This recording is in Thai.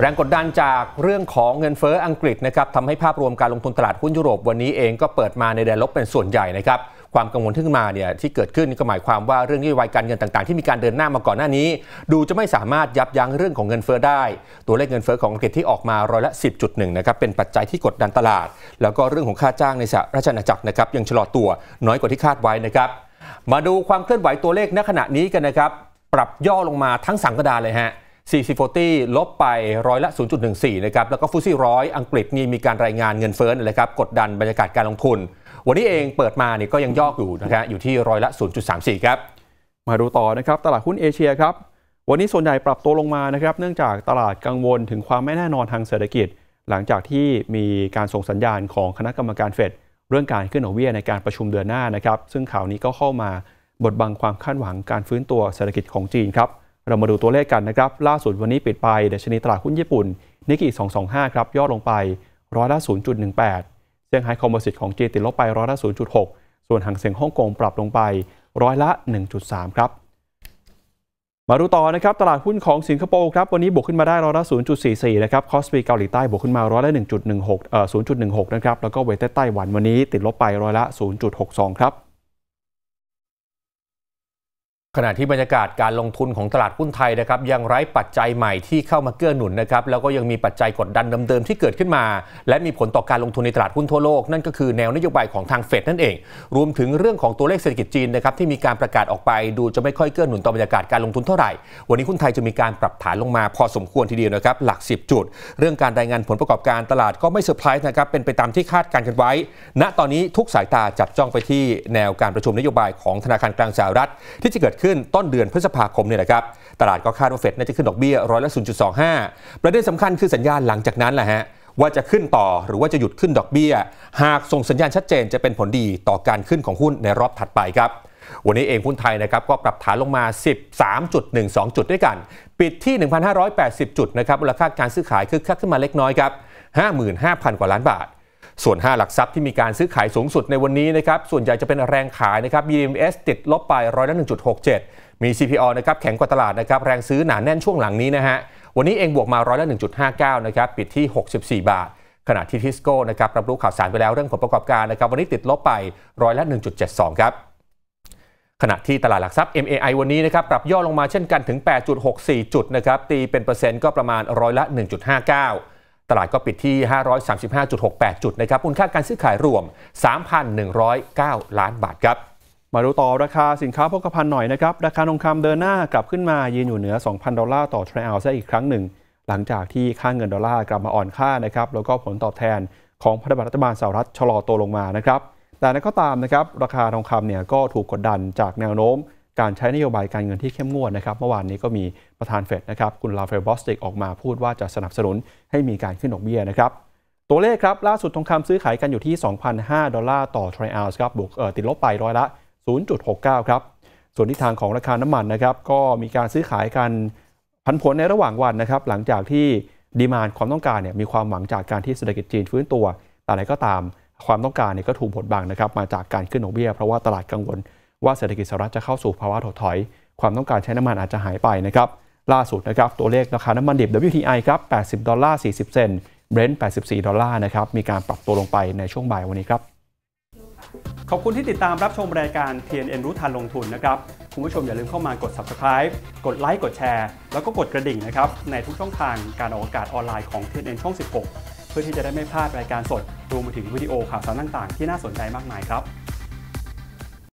แรงกดดันจากเรื่องของเงินเฟ้ออังกฤษนะครับทำให้ภาพรวมการลงทุนตลาดหุ้นยุโรปวันนี้เองก็เปิดมาในแดนลบเป็นส่วนใหญ่นะครับความกังวลที่มาเนี่ยที่เกิดขึ้นก็หมายความว่าเรื่องนโยบายการเงินต่างๆที่มีการเดินหน้ามาก่อนหน้านี้ ดูจะไม่สามารถยับยั้งเรื่องของเงินเฟ้อได้ ตัวเลขเงินเฟ้อของอังกฤษที่ออกมาร้อยละ10.1นะครับเป็นปัจจัยที่กดดันตลาด แล้วก็เรื่องของค่าจ้างในสหราชอาณาจักรนะครับยังชะลอตัวน้อยกว่าที่คาดไว้นะครับมาดูความเคลื่อนไหวตัวเลขณขณะนี้กันนะครับปรับย่อลงมาทั้งสังกดาเลยฮะ4040 ลบไปร้อยละ 0.14 นะครับ แล้วก็ฟุตซี่ร้อยอังกฤษนี่มีการรายงานเงินเฟ้อนะครับกดดันบรรยากาศการลงทุน วันนี้เองเปิดมาเนี่ยก็ยังย่ออยู่นะครับอยู่ที่ร้อยละ 0.34 ครับ มาดูต่อนะครับตลาดหุ้นเอเชียครับ วันนี้ส่วนใหญ่ปรับตัวลงมานะครับ เนื่องจากตลาดกังวลถึงความไม่แน่นอนทางเศรษฐกิจ หลังจากที่มีการส่งสัญญาณของคณะกรรมการเฟดเรื่องการขึ้นดอกเบี้ยในการประชุมเดือนหน้านะครับซึ่งข่าวนี้ก็เข้ามาบดบังความคาดหวังการฟื้นตัวเศรษฐกิจของจีนครับเรามาดูตัวเลขกันนะครับล่าสุดวันนี้ปิดไปเดชนีตลาดหุ้นญี่ปุ่นนิกกี้225ครับย่อลงไปร้อยละ 0.18เซี่ยงไฮ้คอมบพสิตของจีนติดลบไปร้อยละ0.6 ส่วนหางเสียงฮ่องกง ปรับลงไป ร้อยละ 1.3 ครับ มาดูต่อนะครับตลาดหุ้นของสิงคโปร์ครับวันนี้บวกขึ้นมาได้ร้อยละ 0.44นะครับคอสปีเกาหลีใต้บวกขึ้นมาร้อยละ1.16เอ่อ0.16นะครับแล้วก็เวทไต้หวันวันนี้ ติดลบไปร้อยละ0.62ครับขณะที่บรรยากาศการลงทุนของตลาดหุ้นไทยนะครับยังไร้ปัจจัยใหม่ที่เข้ามาเกื้อหนุนนะครับแล้วก็ยังมีปัจจัยกดดันเดิมๆที่เกิดขึ้นมา และมีผลต่อการลงทุนในตลาดหุ้นทั่วโลก นั่นก็คือแนวนโยบายของทางเฟดนั่นเองรวมถึงเรื่องของตัวเลขเศรษฐกิจจีนนะครับที่มีการประกาศออกไปดูจะไม่ค่อยเกื้อหนุนต่อบรรยากาศการลงทุนเท่าไหร่วันนี้หุ้นไทยจะมีการปรับฐานลงมาพอสมควรทีเดียวนะครับหลัก 10 จุด เรื่องการรายงานผลประกอบการตลาดก็ไม่เซอร์ไพรส์นะครับเป็นไปตามที่คาดการกันไว้ ณตอนนี้ทุกสายตาจับจ้องไปที่แนวการประชุมนโยบายของธนาคารกลางสหรัฐที่จะเกิดขึ้นต้นเดือนพฤษภาคมเนี่ยนะครับตลาดก็คาดว่าเฟดน่าจะขึ้นดอกเบี้ยร้อยละ0.25 ประเด็นสำคัญคือสัญญาณหลังจากนั้นแหละฮะว่าจะขึ้นต่อหรือว่าจะหยุดขึ้นดอกเบี้ย หากส่งสัญญาณชัดเจนจะเป็นผลดีต่อการขึ้นของหุ้นในรอบถัดไปครับวันนี้เองหุ้นไทยนะครับก็ปรับฐานลงมา 13.12 จุดด้วยกัน ปิดที่ 1,580 จุดนะครับมูลค่าการซื้อขายคึกคักขึ้นมาเล็กน้อยครับ55,000 กว่าล้านบาทส่วน 5 หลักทรัพย์ที่มีการซื้อขายสูงสุดในวันนี้นะครับ ส่วนใหญ่จะเป็นแรงขายนะครับ BMS ติดลบไปร้อยละ1.67 มี CPO นะครับแข็งกว่าตลาดนะครับแรงซื้อหนาแน่นช่วงหลังนี้นะฮะวันนี้เองบวกมาร้อยละ 1.59นะครับปิดที่ 64 บาท ขณะที่ทิสโก้นะครับรับรู้ข่าวสารไปแล้วเรื่องผลประกอบการนะครับวันนี้ติดลบไปร้อยละ 1.72ครับขณะที่ตลาดหลักทรัพย์ MAI วันนี้นะครับปรับย่อลงมาเช่นกันถึง 8.64 จุดนะครับตีเป็นเปอร์เซ็นต์ก็ประมาณร้อยละ1.59ตลาดก็ปิดที่ 535.68 จุดนะครับมูลค่าการซื้อขายรวม 3,109 ล้านบาทครับ มาดูต่อราคาสินค้าโภคภัณฑ์หน่อยนะครับ ราคาทองคำเดินหน้ากลับขึ้นมายืนอยู่เหนือ 2,000 ดอลลาร์ต่อทรัล์ซะอีกครั้งหนึ่ง หลังจากที่ค่าเงินดอลลาร์กลับมาอ่อนค่านะครับ แล้วก็ผลตอบแทนของพันธบัตรรัฐบาลสหรัฐชะลอตัวลงมานะครับ แต่นั้นก็ตามนะครับราคาทองคำเนี่ยก็ถูกกดดันจากแนวโน้มการใช้นโยบายการเงินที่เข้มงวดนะครับเมื่อวานนี้ก็มีประธานเฟดนะครับคุณลาเฟลบอสติกออกมาพูดว่าจะสนับสนุนให้มีการขึ้นดอกเบี้ยนะครับตัวเลขครับล่าสุดทองคำซื้อขายกันอยู่ที่ 2,005 ดอลลาร์ต่อทรัลล์ครับบวกติดลบไปร้อยละ 0.69 ครับส่วนทิศทางของราคาน้ำมันนะครับก็มีการซื้อขายกันพันผลในระหว่างวันนะครับหลังจากที่ดีมานความต้องการเนี่ยมีความหวังจากการที่เศรษฐกิจจีนฟื้นตัว แต่อะไรก็ตามความต้องการเนี่ยก็ถูกบดบังนะครับมาจากการขึ้นดอกเบี้ยเพราะว่าตลาดกังวลว่าเศรษฐกิจสหรัฐจะเข้าสู่ภาวะถดถอย ความต้องการใช้น้ำมันอาจจะหายไปนะครับล่าสุดนะครับตัวเลขราคาน้ำมันดิบ WTI ครับ80ดอลลาร์40 เซนต์เบรนท์84ดอลลาร์นะครับมีการปรับตัวลงไปในช่วงบ่ายวันนี้ครับขอบคุณที่ติดตามรับชมรายการ TNN รู้ทันลงทุนนะครับคุณผู้ชมอย่าลืมเข้ามากด subscribe กดไลค์กดแชร์แล้วก็กดกระดิ่งนะครับในทุกช่องทางการออกอากาศออนไลน์ของ TNN ช่อง16 เพื่อที่จะได้ไม่พลาดรายการสดรวมไปถึงวิดีโอข่าวสารต่าง ๆ ที่น่าสนใจมากมายครับ